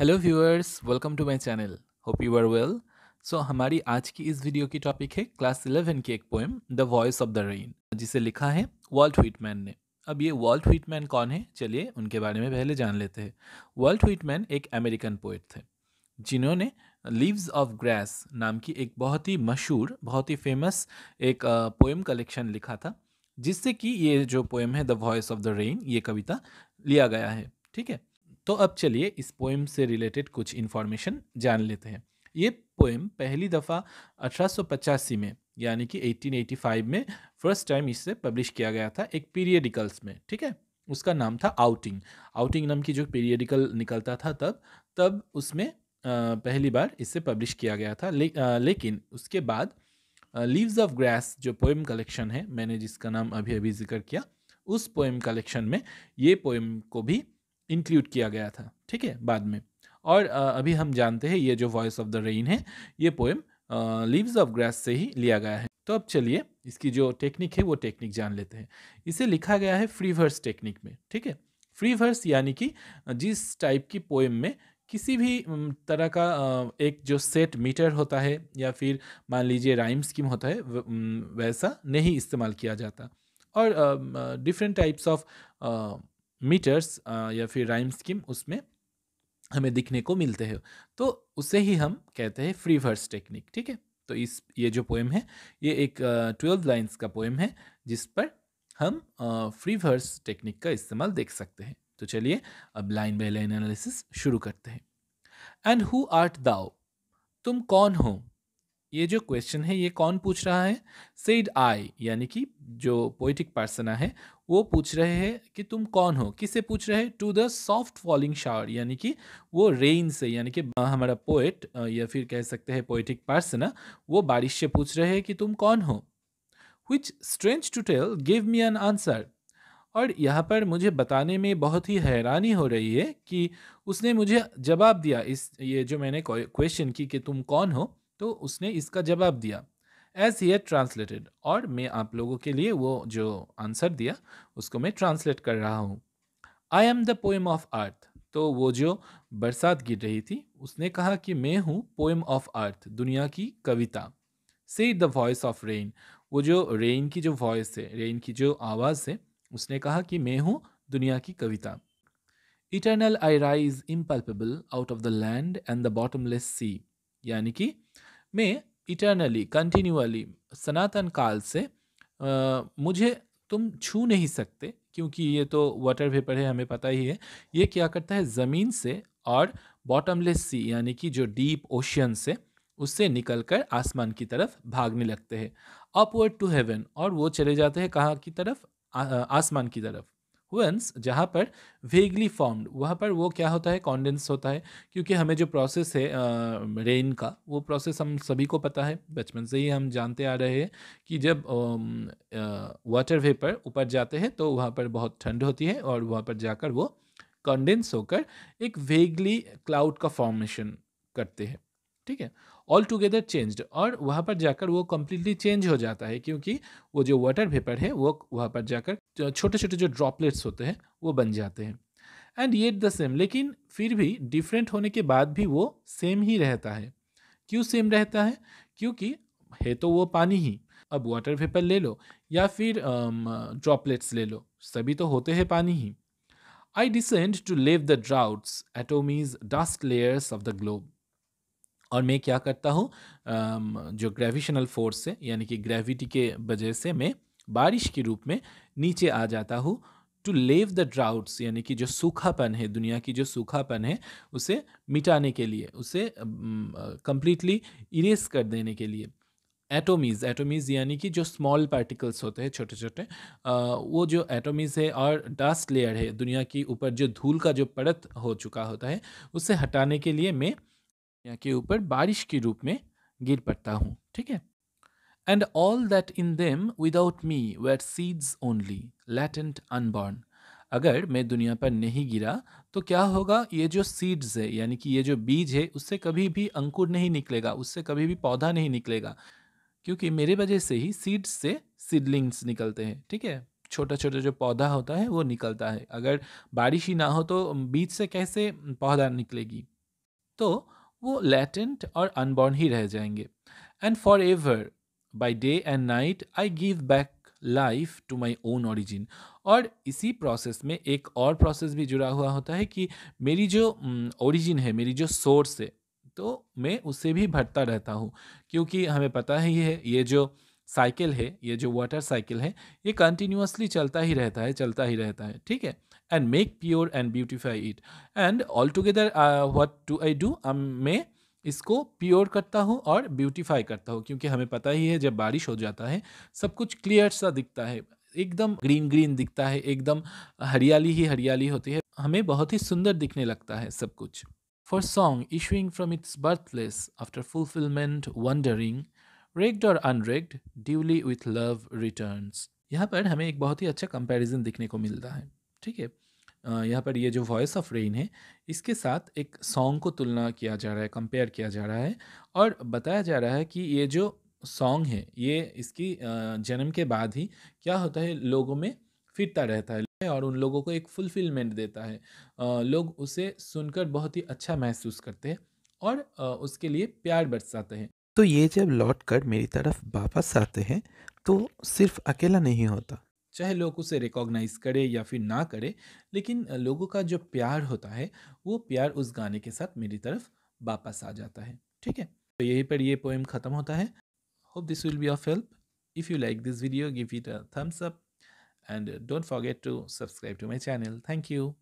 hello viewers welcome to my channel hope you are well so हमारी आज की इस वीडियो की टॉपिक है क्लास इलेवन की एक poem the voice of the rain जिसे लिखा है वॉल्ट व्हीटमैन ने अब ये वॉल्ट व्हीटमैन कौन है चलिए उनके बारे में पहले जान लेते हैं वॉल्ट व्हीटमैन एक अमेरिकन पोइट थे जिन्होंने लीव्स ऑफ ग्रास नाम की एक बहुत ही मशहूर बहुत ही फेमस एक पोएम कलेक्शन लिखा था जिससे कि ये जो पोएम है the voice of the rain ये कविता लिया गया है ठीक है तो अब चलिए इस पोएम से रिलेटेड कुछ इन्फॉर्मेशन जान लेते हैं ये पोएम पहली दफ़ा अठारह में यानी कि 1885 में फर्स्ट टाइम इसे पब्लिश किया गया था एक पीरियडिकल्स में ठीक है उसका नाम था आउटिंग आउटिंग नाम की जो पीरियडिकल निकलता था तब तब उसमें पहली बार इसे पब्लिश किया गया था ले, आ, लेकिन उसके बाद लीव्स ऑफ ग्रास जो पोएम कलेक्शन है मैंने जिसका नाम अभी अभी जिक्र किया उस पोएम कलेक्शन में ये पोएम को भी इंक्लूड किया गया था ठीक है बाद में और अभी हम जानते हैं ये जो वॉइस ऑफ द रेन है ये पोएम लीव्स ऑफ ग्रास से ही लिया गया है तो अब चलिए इसकी जो टेक्निक है वो टेक्निक जान लेते हैं इसे लिखा गया है फ्री वर्स टेक्निक में ठीक है फ्री वर्स यानी कि जिस टाइप की पोएम में किसी भी तरह का एक जो सेट मीटर होता है या फिर मान लीजिए राइम स्कीम होता है वैसा नहीं इस्तेमाल किया जाता और डिफरेंट टाइप्स ऑफ मीटर्स या फिर राइम स्कीम उसमें हमें दिखने को मिलते हैं तो उसे ही हम कहते हैं फ्री वर्स टेक्निक ठीक है तो इस ये जो पोएम है ये एक ट्वेल्व लाइन्स लाइंस का पोएम है जिस पर हम फ्री वर्स टेक्निक का इस्तेमाल देख सकते हैं तो चलिए अब लाइन बाय लाइन एनालिसिस शुरू करते हैं एंड हु आर्ट दाओ तुम कौन हो ये जो क्वेश्चन है ये कौन पूछ रहा है सेड आई यानी कि जो पोइटिक पर्सना है वो पूछ रहे हैं कि तुम कौन हो किसे पूछ रहे हैं to the soft falling shower यानी कि वो रेन से यानी कि हमारा पोएट या फिर कह सकते हैं पोइटिक पर्सना वो बारिश से पूछ रहे हैं कि तुम कौन हो which strange to tell give me an answer और यहाँ पर मुझे बताने में बहुत ही हैरानी हो रही है कि उसने मुझे जवाब दिया इस ये जो मैंने क्वेश्चन की कि तुम कौन हो तो उसने इसका जवाब दिया एज ही ट्रांसलेटेड और मैं आप लोगों के लिए वो जो आंसर दिया उसको मैं ट्रांसलेट कर रहा हूँ I am the poem of earth तो वो जो बरसात गिर रही थी उसने कहा कि मैं हूँ पोएम ऑफ अर्थ दुनिया की कविता से द वॉइस ऑफ रेन वो जो रेन की जो वॉइस है रेन की जो आवाज़ है उसने कहा कि मैं हूँ दुनिया की कविता eternal I rise impalpable out of the land and the bottomless sea यानी कि में इटर्नली कंटिन्यूअली सनातन काल से आ, मुझे तुम छू नहीं सकते क्योंकि ये तो वाटर वेपर है हमें पता ही है ये क्या करता है ज़मीन से और बॉटमलेस सी यानी कि जो डीप ओशियन से उससे निकलकर आसमान की तरफ भागने लगते हैं अपवर्ड टू हेवन और वो चले जाते हैं कहाँ की तरफ आसमान की तरफ वंस जहाँ पर वेगली फॉर्म्ड वहाँ पर वो क्या होता है कॉन्डेंस होता है क्योंकि हमें जो प्रोसेस है रेन का वो प्रोसेस हम सभी को पता है बचपन से ही हम जानते आ रहे हैं कि जब वाटर वेपर ऊपर जाते हैं तो वहाँ पर बहुत ठंड होती है और वहाँ पर जाकर वो कंडेंस होकर एक वेगली क्लाउड का फॉर्मेशन करते हैं ठीक है ऑल टुगेदर चेंज्ड और वहाँ पर जाकर वो कम्प्लीटली चेंज हो जाता है क्योंकि वो जो वाटर वेपर है वो वहाँ पर जाकर छोटे छोटे जो ड्रॉपलेट्स होते हैं वो बन जाते हैं एंड येट द सेम लेकिन फिर भी डिफरेंट होने के बाद भी वो सेम ही रहता है क्यों सेम रहता है क्योंकि है तो वो पानी ही अब वाटर वेपर ले लो या फिर ड्रॉपलेट्स um, ले लो सभी तो होते हैं पानी ही I descend to lave the droughts atomies dust layers of the globe और मैं क्या करता हूँ जो ग्रेविशनल फोर्स से यानी कि ग्रेविटी के वजह से मैं बारिश के रूप में नीचे आ जाता हूँ टू लेव द ड्राउट्स यानी कि जो सूखापन है दुनिया की जो सूखापन है उसे मिटाने के लिए उसे कम्प्लीटली इरेस कर देने के लिए एटोमीज़ एटोमीज़ यानी कि जो स्मॉल पार्टिकल्स होते हैं छोटे छोटे वो जो एटोमीज़ है और डस्ट लेयर है दुनिया की ऊपर जो धूल का जो परत हो चुका होता है उसे हटाने के लिए मैं या के ऊपर बारिश के रूप में गिर पड़ता हूँ ठीक है and all that in them without me were seeds only latent unborn अगर मैं दुनिया पर नहीं गिरा तो क्या होगा ये जो सीड्स है यानी कि ये जो बीज है उससे कभी भी अंकुर नहीं निकलेगा उससे कभी भी पौधा नहीं निकलेगा क्योंकि मेरे वजह से ही सीड्स से सीडलिंग्स निकलते हैं ठीक है छोटा छोटा जो पौधा होता है वो निकलता है अगर बारिश ही ना हो तो बीज से कैसे पौधा निकलेगी तो वो लेटेंट और अनबॉर्न ही रह जाएंगे and forever by day and night I give back life to my own origin और इसी प्रोसेस में एक और प्रोसेस भी जुड़ा हुआ होता है कि मेरी जो ओरिजिन है मेरी जो सोर्स है तो मैं उससे भी भरता रहता हूँ क्योंकि हमें पता ही है ये जो साइकिल है ये जो वाटर साइकिल है ये कंटिन्यूसली चलता ही रहता है चलता ही रहता है ठीक है and make pure and beautify it and altogether uh, what do i do i um, may इसको प्योर करता हूँ और ब्यूटीफाई करता हूँ क्योंकि हमें पता ही है जब बारिश हो जाता है सब कुछ क्लियर सा दिखता है एकदम ग्रीन ग्रीन दिखता है एकदम हरियाली ही हरियाली होती है हमें बहुत ही सुंदर दिखने लगता है सब कुछ for song issuing from its birthplace after fulfilment wandering reck'd or unreck'd duly with love return यहाँ पर हमें एक बहुत ही अच्छा कंपेरिजन दिखने को मिलता है ठीक है यहाँ पर ये जो वॉइस ऑफ रेन है इसके साथ एक सॉन्ग को तुलना किया जा रहा है कंपेयर किया जा रहा है और बताया जा रहा है कि ये जो सॉन्ग है ये इसकी जन्म के बाद ही क्या होता है लोगों में फिरता रहता है और उन लोगों को एक फुलफिलमेंट देता है लोग उसे सुनकर बहुत ही अच्छा महसूस करते हैं और उसके लिए प्यार बरसाते हैं तो ये जब लौट कर मेरी तरफ वापस आते हैं तो सिर्फ अकेला नहीं होता चाहे लोग उसे रिकॉग्नाइज करें या फिर ना करें लेकिन लोगों का जो प्यार होता है वो प्यार उस गाने के साथ मेरी तरफ वापस आ जाता है ठीक है तो यहीं पर ये पोएम ख़त्म होता है hope this will be of help if you like this video give it a thumbs up and don't forget to subscribe to my channel thank you